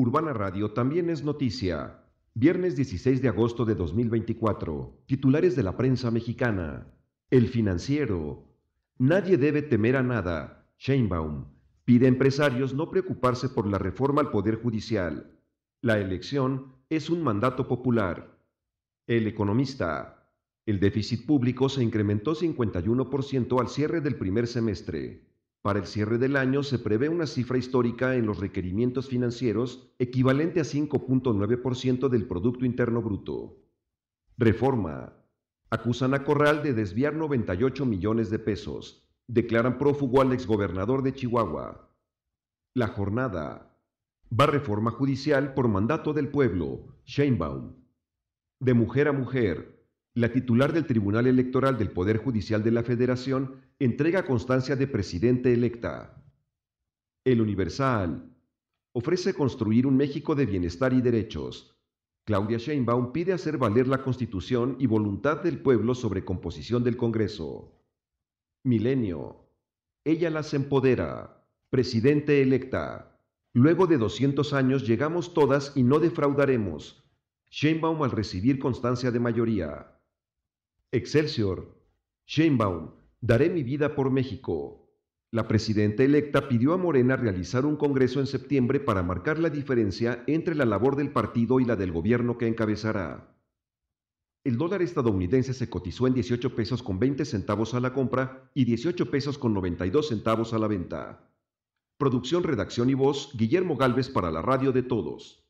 Urbana Radio también es noticia. Viernes 16 de agosto de 2024. Titulares de la prensa mexicana. El financiero. Nadie debe temer a nada. Scheinbaum. Pide a empresarios no preocuparse por la reforma al Poder Judicial. La elección es un mandato popular. El economista. El déficit público se incrementó 51% al cierre del primer semestre. Para el cierre del año se prevé una cifra histórica en los requerimientos financieros equivalente a 5.9% del Producto Interno Bruto. Reforma. Acusan a Corral de desviar 98 millones de pesos. Declaran prófugo al exgobernador de Chihuahua. La jornada. Va reforma judicial por mandato del pueblo. Sheinbaum. De mujer a mujer, la titular del Tribunal Electoral del Poder Judicial de la Federación entrega constancia de presidente electa. El Universal ofrece construir un México de bienestar y derechos. Claudia Sheinbaum pide hacer valer la Constitución y voluntad del pueblo sobre composición del Congreso. Milenio. Ella las empodera. Presidente electa. Luego de 200 años llegamos todas y no defraudaremos. Sheinbaum al recibir constancia de mayoría. Excelsior, Sheinbaum, daré mi vida por México. La presidenta electa pidió a Morena realizar un congreso en septiembre para marcar la diferencia entre la labor del partido y la del gobierno que encabezará. El dólar estadounidense se cotizó en 18 pesos con 20 centavos a la compra y 18 pesos con 92 centavos a la venta. Producción, redacción y voz, Guillermo Galvez para la radio de todos.